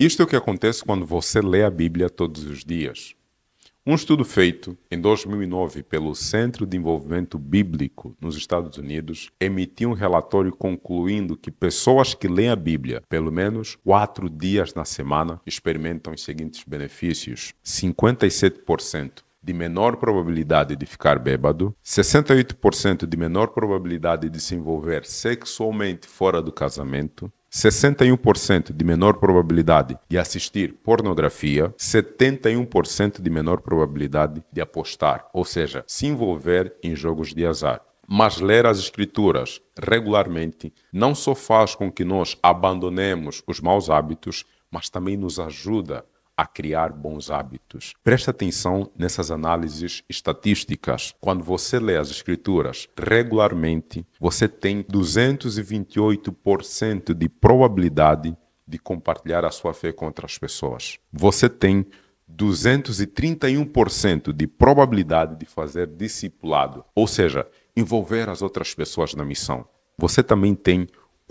Isto é o que acontece quando você lê a Bíblia todos os dias. Um estudo feito em 2009 pelo Centro de Envolvimento Bíblico nos Estados Unidos emitiu um relatório concluindo que pessoas que leem a Bíblia pelo menos quatro dias na semana experimentam os seguintes benefícios: 57% de menor probabilidade de ficar bêbado, 68% de menor probabilidade de se envolver sexualmente fora do casamento, 61% de menor probabilidade de assistir pornografia, 71% de menor probabilidade de apostar, ou seja, se envolver em jogos de azar. Mas ler as escrituras regularmente não só faz com que nós abandonemos os maus hábitos, mas também nos ajuda a criar bons hábitos. Presta atenção nessas análises estatísticas. Quando você lê as escrituras regularmente, você tem 228% de probabilidade de compartilhar a sua fé com outras pessoas. Você tem 231% de probabilidade de fazer discipulado, ou seja, envolver as outras pessoas na missão. Você também tem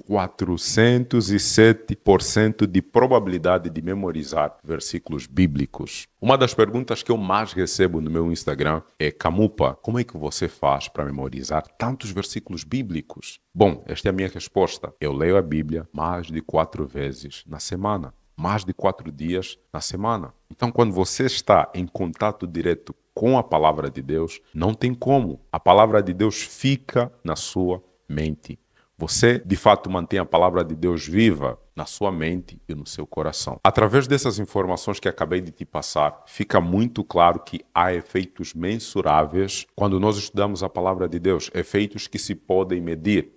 407% de probabilidade de memorizar versículos bíblicos. Uma das perguntas que eu mais recebo no meu Instagram é: Camupa, como é que você faz para memorizar tantos versículos bíblicos? Bom, esta é a minha resposta. Eu leio a Bíblia mais de quatro vezes na semana, mais de quatro dias na semana. Então, quando você está em contato direto com a palavra de Deus, não tem como. A palavra de Deus fica na sua mente. Você, de fato, mantém a palavra de Deus viva na sua mente e no seu coração. Através dessas informações que acabei de te passar, fica muito claro que há efeitos mensuráveis quando nós estudamos a palavra de Deus, efeitos que se podem medir.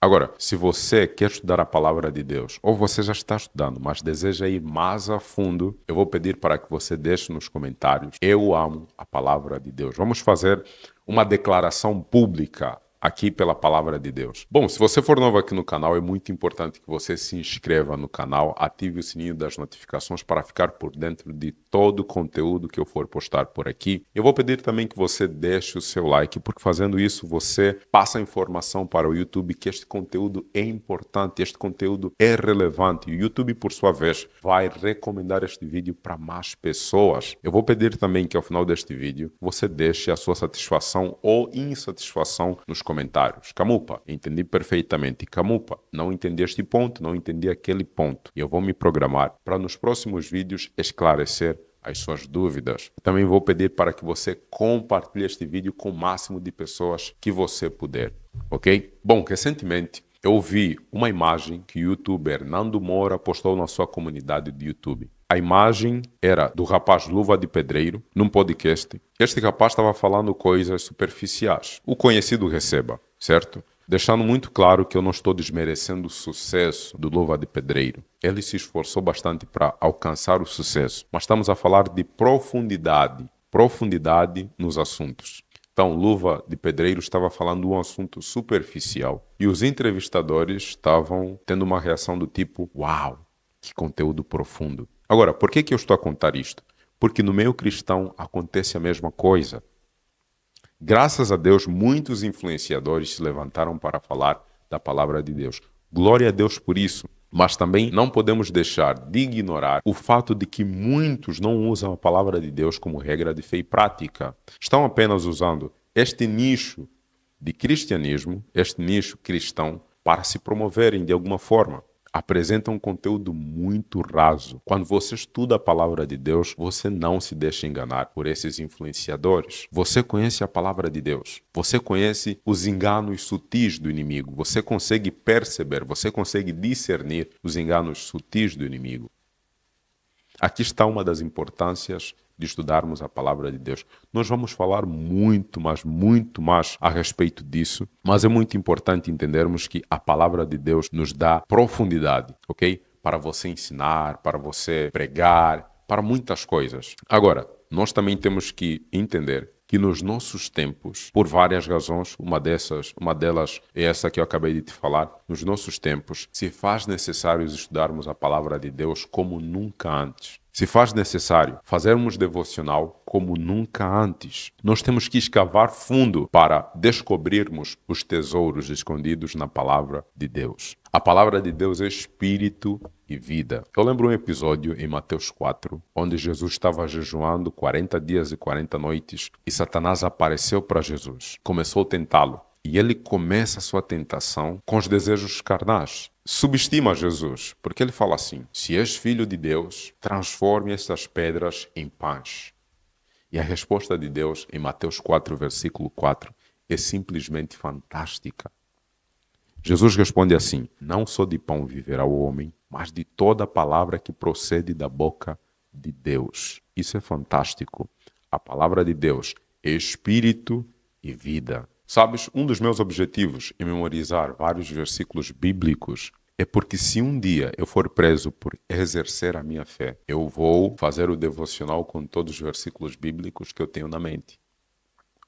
Agora, se você quer estudar a palavra de Deus, ou você já está estudando, mas deseja ir mais a fundo, eu vou pedir para que você deixe nos comentários: Eu amo a palavra de Deus. Vamos fazer uma declaração pública aqui pela palavra de Deus. Bom, se você for novo aqui no canal, é muito importante que você se inscreva no canal, ative o sininho das notificações para ficar por dentro de todo o conteúdo que eu for postar por aqui. Eu vou pedir também que você deixe o seu like, porque fazendo isso você passa a informação para o YouTube que este conteúdo é importante, este conteúdo é relevante. E o YouTube, por sua vez, vai recomendar este vídeo para mais pessoas. Eu vou pedir também que ao final deste vídeo você deixe a sua satisfação ou insatisfação nos comentários comentários. Camupa, entendi perfeitamente. Camupa, não entendi este ponto, não entendi aquele ponto. Eu vou me programar para nos próximos vídeos esclarecer as suas dúvidas. Também vou pedir para que você compartilhe este vídeo com o máximo de pessoas que você puder, ok? Bom, recentemente eu vi uma imagem que o youtuber Nando Moura postou na sua comunidade de YouTube. A imagem era do rapaz Luva de Pedreiro, num podcast. Este rapaz estava falando coisas superficiais. O conhecido receba, certo? Deixando muito claro que eu não estou desmerecendo o sucesso do Luva de Pedreiro. Ele se esforçou bastante para alcançar o sucesso, mas estamos a falar de profundidade profundidade nos assuntos. Então, Luva de Pedreiro estava falando um assunto superficial e os entrevistadores estavam tendo uma reação do tipo: Uau, que conteúdo profundo! Agora, por que, que eu estou a contar isto? Porque no meio cristão acontece a mesma coisa. Graças a Deus, muitos influenciadores se levantaram para falar da palavra de Deus. Glória a Deus por isso. Mas também não podemos deixar de ignorar o fato de que muitos não usam a palavra de Deus como regra de fé e prática. Estão apenas usando este nicho de cristianismo, este nicho cristão, para se promoverem de alguma forma apresenta um conteúdo muito raso. Quando você estuda a palavra de Deus, você não se deixa enganar por esses influenciadores. Você conhece a palavra de Deus, você conhece os enganos sutis do inimigo, você consegue perceber, você consegue discernir os enganos sutis do inimigo. Aqui está uma das importâncias de estudarmos a palavra de Deus. Nós vamos falar muito, mas muito mais a respeito disso, mas é muito importante entendermos que a palavra de Deus nos dá profundidade, ok? Para você ensinar, para você pregar, para muitas coisas. Agora, nós também temos que entender que nos nossos tempos, por várias razões, uma dessas, uma delas é essa que eu acabei de te falar, nos nossos tempos se faz necessário estudarmos a palavra de Deus como nunca antes. Se faz necessário fazermos devocional como nunca antes. Nós temos que escavar fundo para descobrirmos os tesouros escondidos na palavra de Deus. A palavra de Deus é espírito e vida. Eu lembro um episódio em Mateus 4, onde Jesus estava jejuando 40 dias e 40 noites e Satanás apareceu para Jesus. Começou a tentá-lo e ele começa a sua tentação com os desejos carnais. Subestima Jesus, porque ele fala assim: se és filho de Deus, transforme estas pedras em pães. E a resposta de Deus em Mateus 4, versículo 4, é simplesmente fantástica. Jesus responde assim: Não só de pão viverá o homem, mas de toda palavra que procede da boca de Deus. Isso é fantástico. A palavra de Deus é espírito e vida. Sabes, um dos meus objetivos em memorizar vários versículos bíblicos é porque se um dia eu for preso por exercer a minha fé, eu vou fazer o devocional com todos os versículos bíblicos que eu tenho na mente.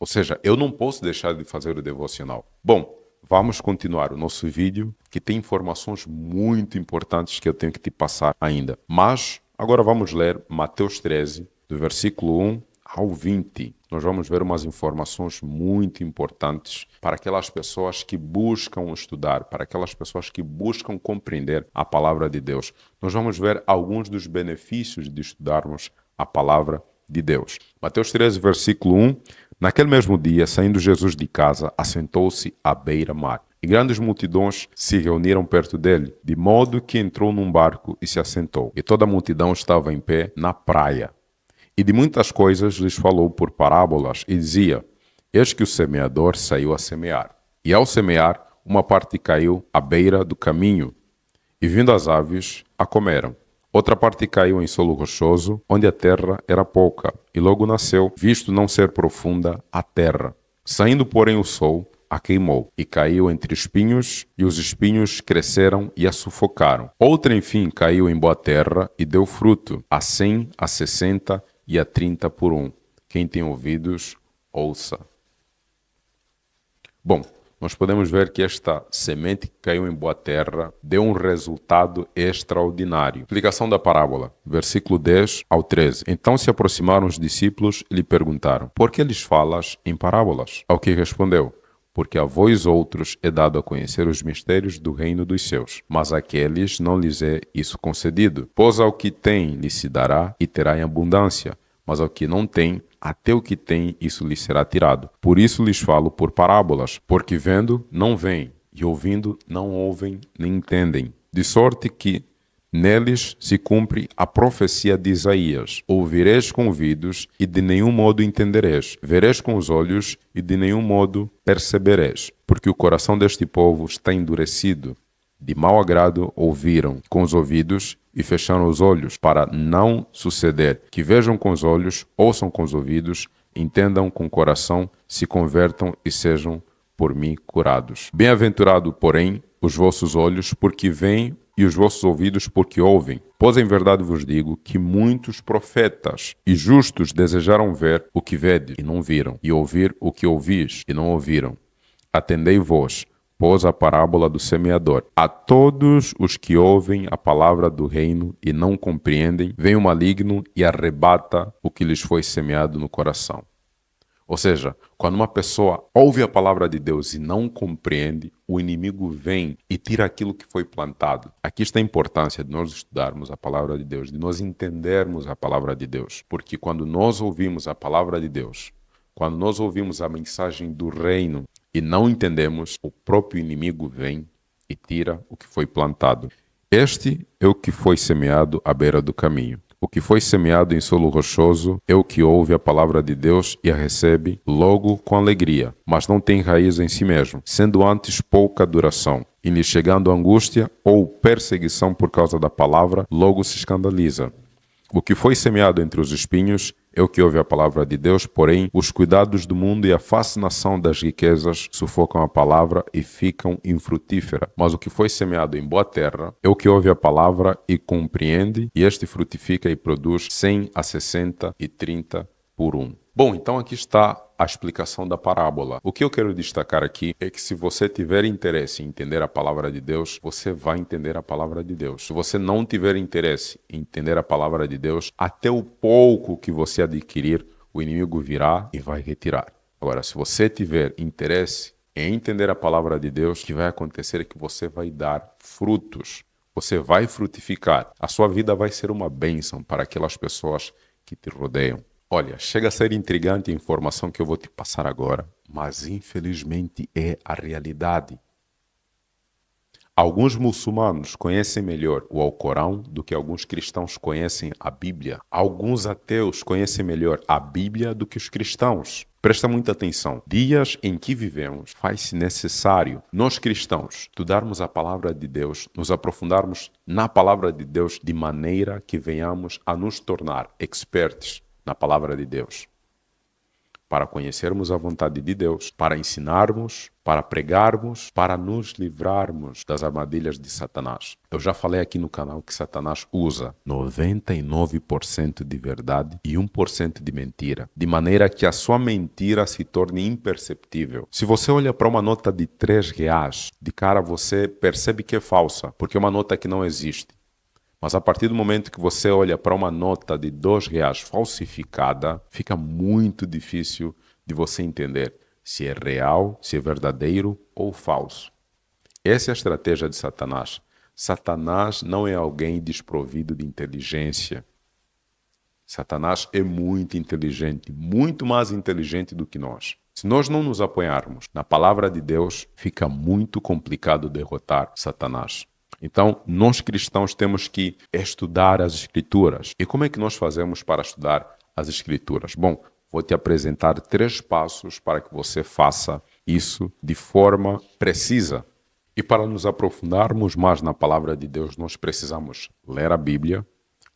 Ou seja, eu não posso deixar de fazer o devocional. Bom, vamos continuar o nosso vídeo, que tem informações muito importantes que eu tenho que te passar ainda. Mas agora vamos ler Mateus 13, do versículo 1 ao 20, nós vamos ver umas informações muito importantes para aquelas pessoas que buscam estudar, para aquelas pessoas que buscam compreender a palavra de Deus. Nós vamos ver alguns dos benefícios de estudarmos a palavra de Deus. Mateus 13, versículo 1. Naquele mesmo dia, saindo Jesus de casa, assentou-se à beira-mar. E grandes multidões se reuniram perto dele, de modo que entrou num barco e se assentou. E toda a multidão estava em pé na praia. E de muitas coisas lhes falou por parábolas e dizia: Eis que o semeador saiu a semear. E ao semear, uma parte caiu à beira do caminho, e vindo as aves, a comeram. Outra parte caiu em solo rochoso, onde a terra era pouca, e logo nasceu, visto não ser profunda a terra. Saindo, porém, o sol, a queimou, e caiu entre espinhos, e os espinhos cresceram e a sufocaram. Outra, enfim, caiu em boa terra e deu fruto, a cem a sessenta, e a trinta por um. Quem tem ouvidos, ouça. Bom, nós podemos ver que esta semente que caiu em boa terra deu um resultado extraordinário. Explicação da parábola, versículo 10 ao 13. Então se aproximaram os discípulos e lhe perguntaram: Por que lhes falas em parábolas? Ao que respondeu: porque a vós outros é dado a conhecer os mistérios do reino dos céus, mas àqueles não lhes é isso concedido. Pois ao que tem lhe se dará e terá em abundância, mas ao que não tem, até o que tem isso lhe será tirado. Por isso lhes falo por parábolas, porque vendo não veem, e ouvindo não ouvem nem entendem. De sorte que Neles se cumpre a profecia de Isaías: Ouvireis com ouvidos e de nenhum modo entendereis, vereis com os olhos e de nenhum modo percebereis, porque o coração deste povo está endurecido. De mau agrado ouviram com os ouvidos e fecharam os olhos, para não suceder que vejam com os olhos, ouçam com os ouvidos, entendam com o coração, se convertam e sejam por mim curados. Bem-aventurado, porém, os vossos olhos, porque veem e os vossos ouvidos porque ouvem. Pois em verdade vos digo que muitos profetas e justos desejaram ver o que vedes e não viram, e ouvir o que ouvis e não ouviram. Atendei vós, pois a parábola do semeador. A todos os que ouvem a palavra do reino e não compreendem, vem o maligno e arrebata o que lhes foi semeado no coração. Ou seja, quando uma pessoa ouve a palavra de Deus e não compreende, o inimigo vem e tira aquilo que foi plantado. Aqui está a importância de nós estudarmos a palavra de Deus, de nós entendermos a palavra de Deus. Porque quando nós ouvimos a palavra de Deus, quando nós ouvimos a mensagem do reino e não entendemos, o próprio inimigo vem e tira o que foi plantado. Este é o que foi semeado à beira do caminho. O que foi semeado em solo rochoso é o que ouve a palavra de Deus e a recebe logo com alegria, mas não tem raiz em si mesmo, sendo antes pouca duração e lhe chegando angústia ou perseguição por causa da palavra, logo se escandaliza. O que foi semeado entre os espinhos é o que ouve a palavra de Deus, porém, os cuidados do mundo e a fascinação das riquezas sufocam a palavra e ficam infrutífera. Mas o que foi semeado em boa terra é o que ouve a palavra e compreende, e este frutifica e produz cem a sessenta e trinta por um. Bom, então aqui está a explicação da parábola. O que eu quero destacar aqui é que se você tiver interesse em entender a palavra de Deus, você vai entender a palavra de Deus. Se você não tiver interesse em entender a palavra de Deus, até o pouco que você adquirir, o inimigo virá e vai retirar. Agora, se você tiver interesse em entender a palavra de Deus, o que vai acontecer é que você vai dar frutos. Você vai frutificar. A sua vida vai ser uma bênção para aquelas pessoas que te rodeiam. Olha, chega a ser intrigante a informação que eu vou te passar agora, mas infelizmente é a realidade. Alguns muçulmanos conhecem melhor o Alcorão do que alguns cristãos conhecem a Bíblia. Alguns ateus conhecem melhor a Bíblia do que os cristãos. Presta muita atenção. Dias em que vivemos faz-se necessário nós cristãos estudarmos a palavra de Deus, nos aprofundarmos na palavra de Deus de maneira que venhamos a nos tornar expertos na palavra de Deus. Para conhecermos a vontade de Deus, para ensinarmos, para pregarmos, para nos livrarmos das armadilhas de Satanás. Eu já falei aqui no canal que Satanás usa 99% de verdade e 1% de mentira, de maneira que a sua mentira se torne imperceptível. Se você olha para uma nota de 3 reais, de cara você percebe que é falsa, porque é uma nota que não existe. Mas a partir do momento que você olha para uma nota de dois reais falsificada, fica muito difícil de você entender se é real, se é verdadeiro ou falso. Essa é a estratégia de Satanás. Satanás não é alguém desprovido de inteligência. Satanás é muito inteligente, muito mais inteligente do que nós. Se nós não nos apoiarmos na palavra de Deus, fica muito complicado derrotar Satanás. Então, nós cristãos temos que estudar as Escrituras. E como é que nós fazemos para estudar as Escrituras? Bom, vou te apresentar três passos para que você faça isso de forma precisa. E para nos aprofundarmos mais na palavra de Deus, nós precisamos ler a Bíblia.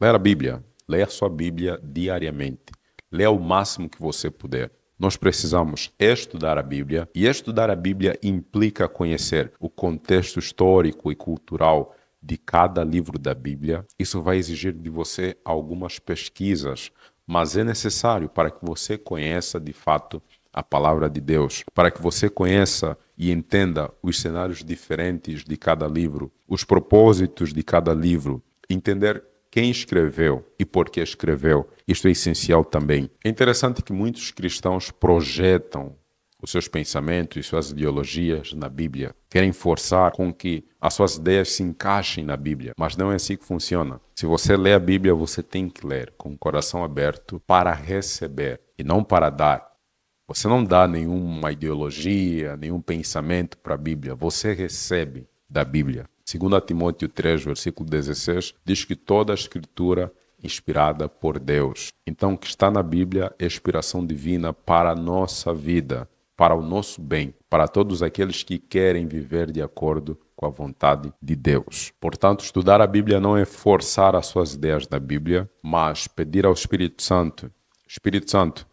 Ler a Bíblia, ler a sua Bíblia diariamente. ler o máximo que você puder nós precisamos estudar a Bíblia, e estudar a Bíblia implica conhecer o contexto histórico e cultural de cada livro da Bíblia. Isso vai exigir de você algumas pesquisas, mas é necessário para que você conheça de fato a palavra de Deus, para que você conheça e entenda os cenários diferentes de cada livro, os propósitos de cada livro, entender quem escreveu e por que escreveu. Isto é essencial também. É interessante que muitos cristãos projetam os seus pensamentos e suas ideologias na Bíblia. Querem forçar com que as suas ideias se encaixem na Bíblia, mas não é assim que funciona. Se você lê a Bíblia, você tem que ler com o coração aberto para receber e não para dar. Você não dá nenhuma ideologia, nenhum pensamento para a Bíblia, você recebe da Bíblia. Segundo Timóteo 3, versículo 16, diz que toda a escritura inspirada por Deus. Então, o que está na Bíblia é inspiração divina para a nossa vida, para o nosso bem, para todos aqueles que querem viver de acordo com a vontade de Deus. Portanto, estudar a Bíblia não é forçar as suas ideias da Bíblia, mas pedir ao Espírito Santo: Espírito Santo,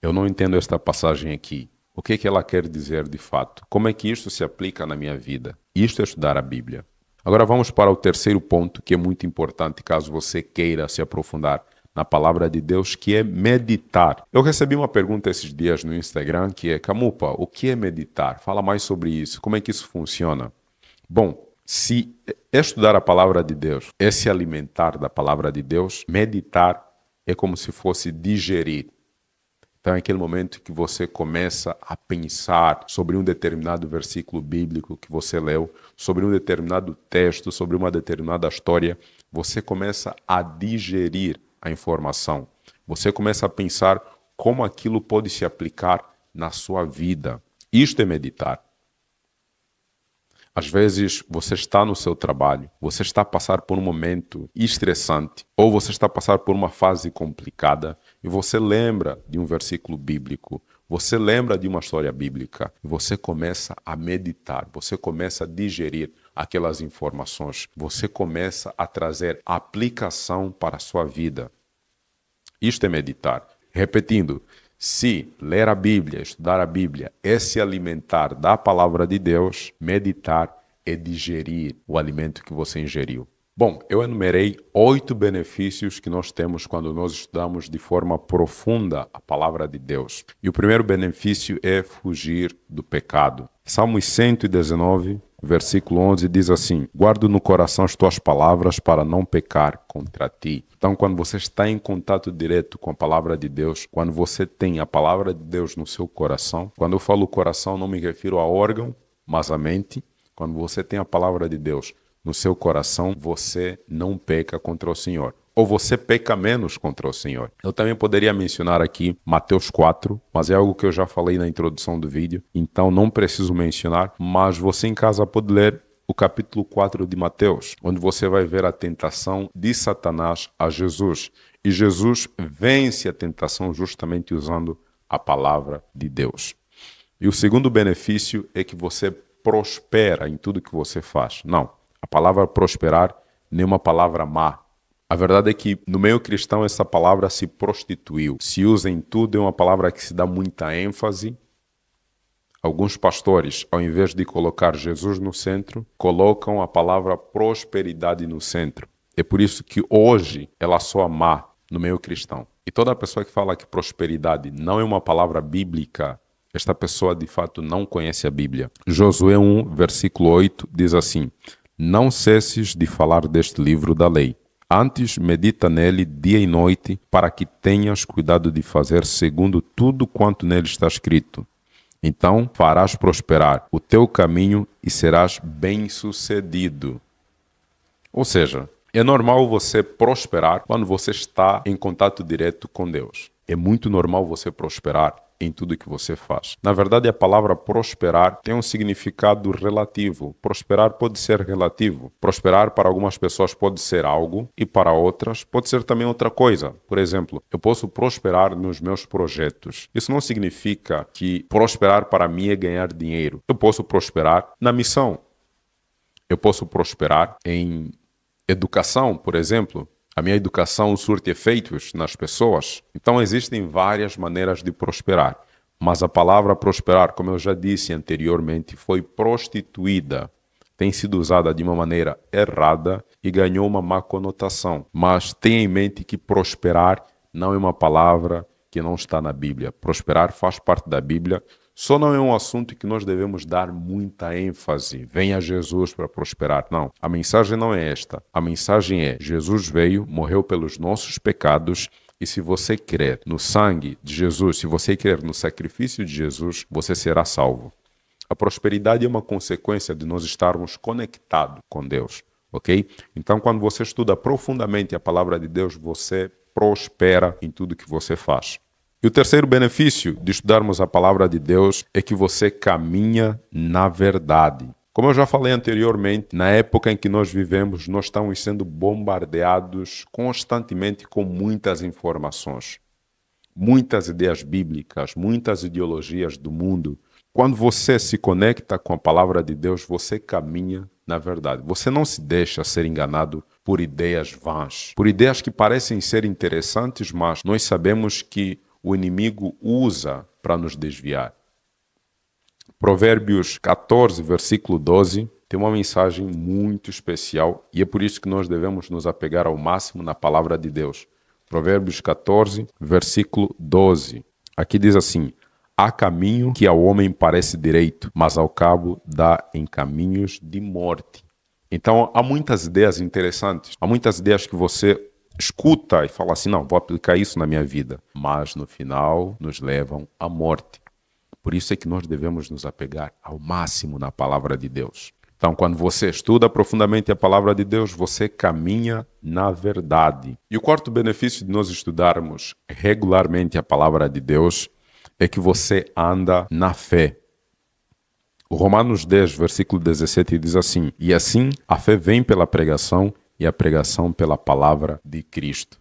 eu não entendo esta passagem aqui. O que é que ela quer dizer de fato? Como é que isso se aplica na minha vida? Isto é estudar a Bíblia. Agora vamos para o terceiro ponto que é muito importante caso você queira se aprofundar na palavra de Deus, que é meditar. Eu recebi uma pergunta esses dias no Instagram que é: Camupa, o que é meditar? Fala mais sobre isso. Como é que isso funciona? Bom, se estudar a palavra de Deus é se alimentar da palavra de Deus, meditar é como se fosse digerir. Então, é aquele momento que você começa a pensar sobre um determinado versículo bíblico que você leu, sobre um determinado texto, sobre uma determinada história, você começa a digerir a informação. Você começa a pensar como aquilo pode se aplicar na sua vida. Isto é meditar. Às vezes você está no seu trabalho, você está a passar por um momento estressante, ou você está a passar por uma fase complicada, e você lembra de um versículo bíblico, você lembra de uma história bíblica, você começa a meditar, você começa a digerir aquelas informações, você começa a trazer aplicação para a sua vida. Isto é meditar. Repetindo, se ler a Bíblia, estudar a Bíblia é se alimentar da palavra de Deus, meditar é digerir o alimento que você ingeriu. Bom, eu enumerei oito benefícios que nós temos quando nós estudamos de forma profunda a palavra de Deus. E o primeiro benefício é fugir do pecado. Salmos 119, versículo 11 diz assim: Guardo no coração as tuas palavras para não pecar contra ti. Então, quando você está em contato direto com a palavra de Deus, quando você tem a palavra de Deus no seu coração, quando eu falo coração, não me refiro a órgão, mas a mente. Quando você tem a palavra de Deus no seu coração, você não peca contra o Senhor. Ou você peca menos contra o Senhor. Eu também poderia mencionar aqui Mateus 4, mas é algo que eu já falei na introdução do vídeo, então não preciso mencionar, mas você em casa pode ler o capítulo 4 de Mateus, onde você vai ver a tentação de Satanás a Jesus. E Jesus vence a tentação justamente usando a palavra de Deus. E o segundo benefício é que você prospera em tudo que você faz. Não, a palavra prosperar nem uma palavra má. A verdade é que no meio cristão essa palavra se prostituiu. Se usa em tudo, é uma palavra que se dá muita ênfase. Alguns pastores, ao invés de colocar Jesus no centro, colocam a palavra prosperidade no centro. É por isso que hoje ela soa má no meio cristão. E toda pessoa que fala que prosperidade não é uma palavra bíblica, esta pessoa de fato não conhece a Bíblia. Josué 1, versículo 8 diz assim: não cesses de falar deste livro da lei. Antes, medita nele dia e noite, para que tenhas cuidado de fazer segundo tudo quanto nele está escrito. Então farás prosperar o teu caminho e serás bem-sucedido. Ou seja, é normal você prosperar quando você está em contato direto com Deus. É muito normal você prosperar em tudo que você faz. Na verdade, a palavra prosperar tem um significado relativo. Prosperar pode ser relativo. Prosperar para algumas pessoas pode ser algo e para outras pode ser também outra coisa. Por exemplo, eu posso prosperar nos meus projetos. Isso não significa que prosperar para mim é ganhar dinheiro. Eu posso prosperar na missão. Eu posso prosperar em educação, por exemplo a minha educação surte efeitos nas pessoas. Então existem várias maneiras de prosperar. Mas a palavra prosperar, como eu já disse anteriormente, foi prostituída. Tem sido usada de uma maneira errada e ganhou uma má conotação. Mas tenha em mente que prosperar não é uma palavra que não está na Bíblia. Prosperar faz parte da Bíblia, só não é um assunto que nós devemos dar muita ênfase. Venha Jesus para prosperar. Não. A mensagem não é esta. A mensagem é: Jesus veio, morreu pelos nossos pecados. E se você crer no sangue de Jesus, se você crer no sacrifício de Jesus, você será salvo. A prosperidade é uma consequência de nós estarmos conectados com Deus, ok? Então, quando você estuda profundamente a palavra de Deus, você prospera em tudo que você faz. E o terceiro benefício de estudarmos a palavra de Deus é que você caminha na verdade. Como eu já falei anteriormente, na época em que nós vivemos, nós estamos sendo bombardeados constantemente com muitas informações, muitas ideias bíblicas, muitas ideologias do mundo. Quando você se conecta com a palavra de Deus, você caminha na verdade. Você não se deixa ser enganado por ideias vãs, por ideias que parecem ser interessantes, mas nós sabemos que o inimigo usa para nos desviar. Provérbios 14, versículo 12, tem uma mensagem muito especial e é por isso que nós devemos nos apegar ao máximo na palavra de Deus. Provérbios 14, versículo 12. Aqui diz assim: Há caminho que ao homem parece direito, mas ao cabo dá em caminhos de morte. Então, há muitas ideias interessantes, há muitas ideias que você escuta e fala assim: não, vou aplicar isso na minha vida, mas no final nos levam à morte. Por isso é que nós devemos nos apegar ao máximo na palavra de Deus. Então, quando você estuda profundamente a palavra de Deus, você caminha na verdade. E o quarto benefício de nós estudarmos regularmente a palavra de Deus é que você anda na fé. O Romanos 10, versículo 17 diz assim: E assim a fé vem pela pregação e a pregação pela palavra de Cristo.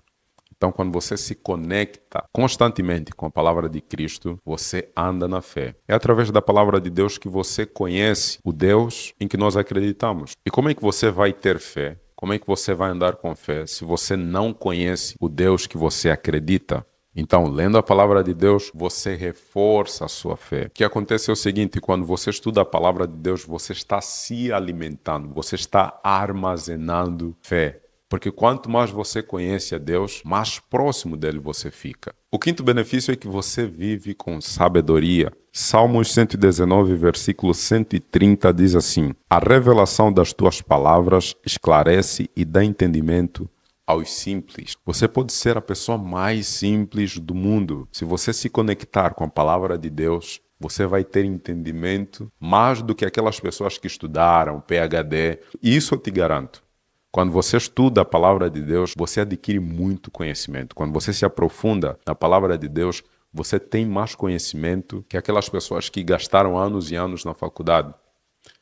Então, quando você se conecta constantemente com a palavra de Cristo, você anda na fé. É através da palavra de Deus que você conhece o Deus em que nós acreditamos. E como é que você vai ter fé? Como é que você vai andar com fé se você não conhece o Deus que você acredita? Então, lendo a palavra de Deus, você reforça a sua fé. O que acontece é o seguinte: quando você estuda a palavra de Deus, você está se alimentando, você está armazenando fé. Porque quanto mais você conhece a Deus, mais próximo dele você fica. O quinto benefício é que você vive com sabedoria. Salmos 119, versículo 130 diz assim: A revelação das tuas palavras esclarece e dá entendimento aos simples. Você pode ser a pessoa mais simples do mundo. Se você se conectar com a palavra de Deus, você vai ter entendimento mais do que aquelas pessoas que estudaram PhD. Isso eu te garanto. Quando você estuda a palavra de Deus, você adquire muito conhecimento. Quando você se aprofunda na palavra de Deus, você tem mais conhecimento que aquelas pessoas que gastaram anos e anos na faculdade.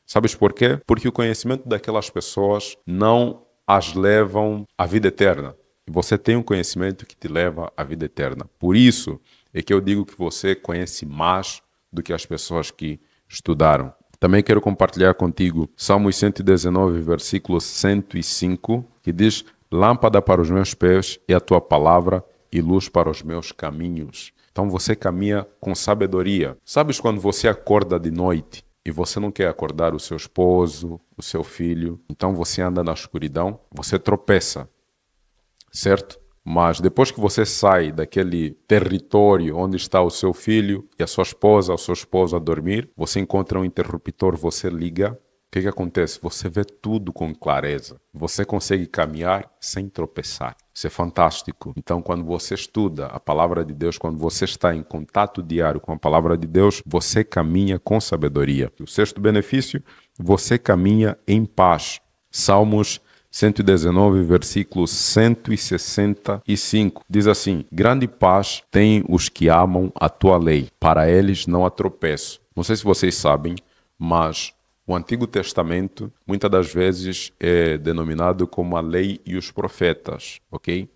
Sabes por quê? Porque o conhecimento daquelas pessoas não as levam à vida eterna. E você tem um conhecimento que te leva à vida eterna. Por isso é que eu digo que você conhece mais do que as pessoas que estudaram. Também quero compartilhar contigo Salmos 119, versículo 105, que diz: Lâmpada para os meus pés é a tua palavra e luz para os meus caminhos. Então você caminha com sabedoria. Sabes quando você acorda de noite e você não quer acordar o seu esposo, o seu filho, então você anda na escuridão, você tropeça, certo? Mas depois que você sai daquele território onde está o seu filho e a sua esposa, o seu esposo a dormir, você encontra um interruptor, você liga o que, que acontece? Você vê tudo com clareza. Você consegue caminhar sem tropeçar. Isso é fantástico. Então, quando você estuda a palavra de Deus, quando você está em contato diário com a palavra de Deus, você caminha com sabedoria. O sexto benefício, você caminha em paz. Salmos 119, versículo 165, diz assim: Grande paz têm os que amam a tua lei, para eles não há tropeço. Não sei se vocês sabem, mas o Antigo Testamento, muitas das vezes, é denominado como a lei e os profetas, ok?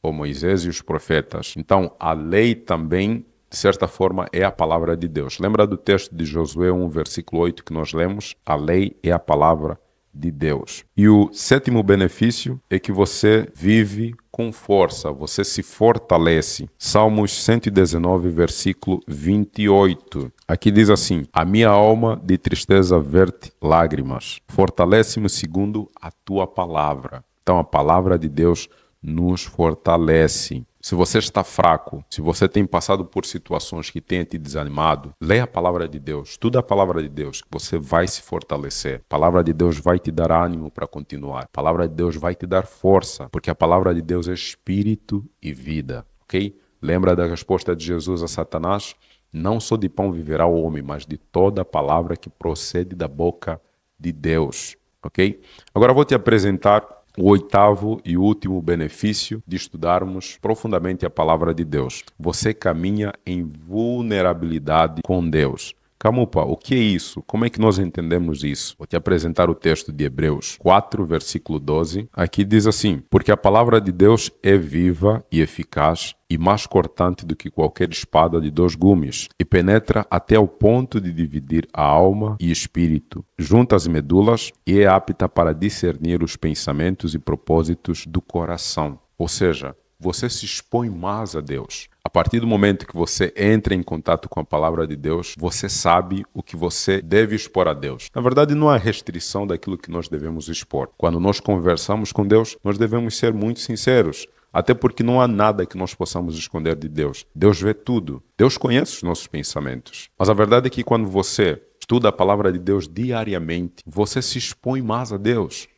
Ou Moisés e os profetas. Então, a lei também, de certa forma, é a palavra de Deus. Lembra do texto de Josué 1, versículo 8 que nós lemos? A lei é a palavra de de Deus. E o sétimo benefício é que você vive com força, você se fortalece. Salmos 119, versículo 28. Aqui diz assim: A minha alma de tristeza verte lágrimas. Fortalece-me segundo a tua palavra. Então a palavra de Deus nos fortalece. Se você está fraco, se você tem passado por situações que tenha te desanimado, leia a palavra de Deus, estuda a palavra de Deus, que você vai se fortalecer. A palavra de Deus vai te dar ânimo para continuar. A palavra de Deus vai te dar força, porque a palavra de Deus é espírito e vida, ok? Lembra da resposta de Jesus a Satanás? Não só de pão viverá o homem, mas de toda palavra que procede da boca de Deus, ok? Agora vou te apresentar o oitavo e último benefício de estudarmos profundamente a palavra de Deus. Você caminha em vulnerabilidade com Deus. Camupa, o que é isso? Como é que nós entendemos isso? Vou te apresentar o texto de Hebreus 4, versículo 12. Aqui diz assim: Porque a palavra de Deus é viva e eficaz e mais cortante do que qualquer espada de dois gumes, e penetra até o ponto de dividir a alma e espírito, junta as medulas e é apta para discernir os pensamentos e propósitos do coração. Ou seja, você se expõe mais a Deus. A partir do momento que você entra em contato com a palavra de Deus, você sabe o que você deve expor a Deus. Na verdade, não há restrição daquilo que nós devemos expor. Quando nós conversamos com Deus, nós devemos ser muito sinceros. Até porque não há nada que nós possamos esconder de Deus. Deus vê tudo. Deus conhece os nossos pensamentos. Mas a verdade é que quando você estuda a palavra de Deus diariamente, você se expõe mais a Deus.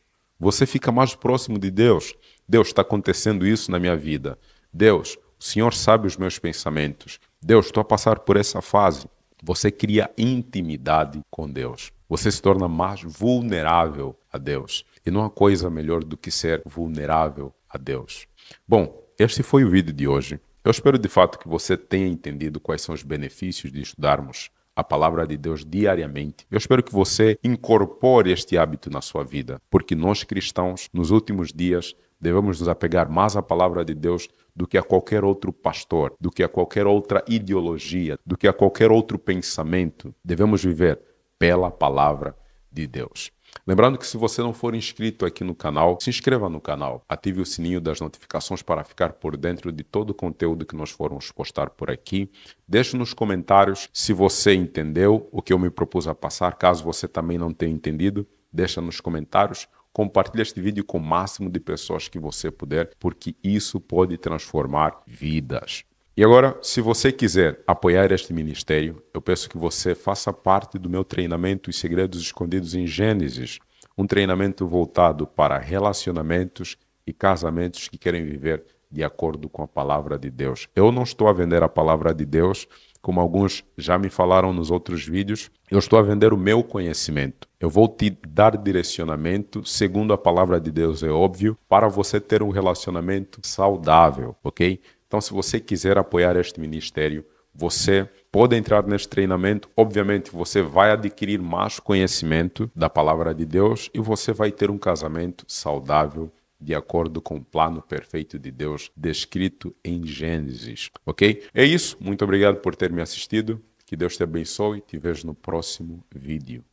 Você fica mais próximo de Deus. Deus, está acontecendo isso na minha vida. Deus, o Senhor sabe os meus pensamentos. Deus, estou a passar por essa fase. Você cria intimidade com Deus. Você se torna mais vulnerável a Deus. E não há coisa melhor do que ser vulnerável a Deus. Bom, este foi o vídeo de hoje. Eu espero de fato que você tenha entendido quais são os benefícios de estudarmos a palavra de Deus diariamente. Eu espero que você incorpore este hábito na sua vida, porque nós cristãos, nos últimos dias, devemos nos apegar mais à palavra de Deus do que a qualquer outro pastor, do que a qualquer outra ideologia, do que a qualquer outro pensamento. Devemos viver pela palavra de Deus. Lembrando que se você não for inscrito aqui no canal, se inscreva no canal, ative o sininho das notificações para ficar por dentro de todo o conteúdo que nós formos postar por aqui. Deixe nos comentários se você entendeu o que eu me propus a passar, caso você também não tenha entendido, deixa nos comentários. Compartilhe este vídeo com o máximo de pessoas que você puder, porque isso pode transformar vidas. E agora, se você quiser apoiar este ministério, eu peço que você faça parte do meu treinamento Os Segredos Escondidos em Gênesis, um treinamento voltado para relacionamentos e casamentos que querem viver de acordo com a palavra de Deus. Eu não estou a vender a palavra de Deus, como alguns já me falaram nos outros vídeos, eu estou a vender o meu conhecimento. Eu vou te dar direcionamento, segundo a palavra de Deus, é óbvio, para você ter um relacionamento saudável, ok? Então, se você quiser apoiar este ministério, você pode entrar neste treinamento. Obviamente, você vai adquirir mais conhecimento da palavra de Deus e você vai ter um casamento saudável de acordo com o plano perfeito de Deus descrito em Gênesis. Ok? É isso. Muito obrigado por ter me assistido. Que Deus te abençoe. e Te vejo no próximo vídeo.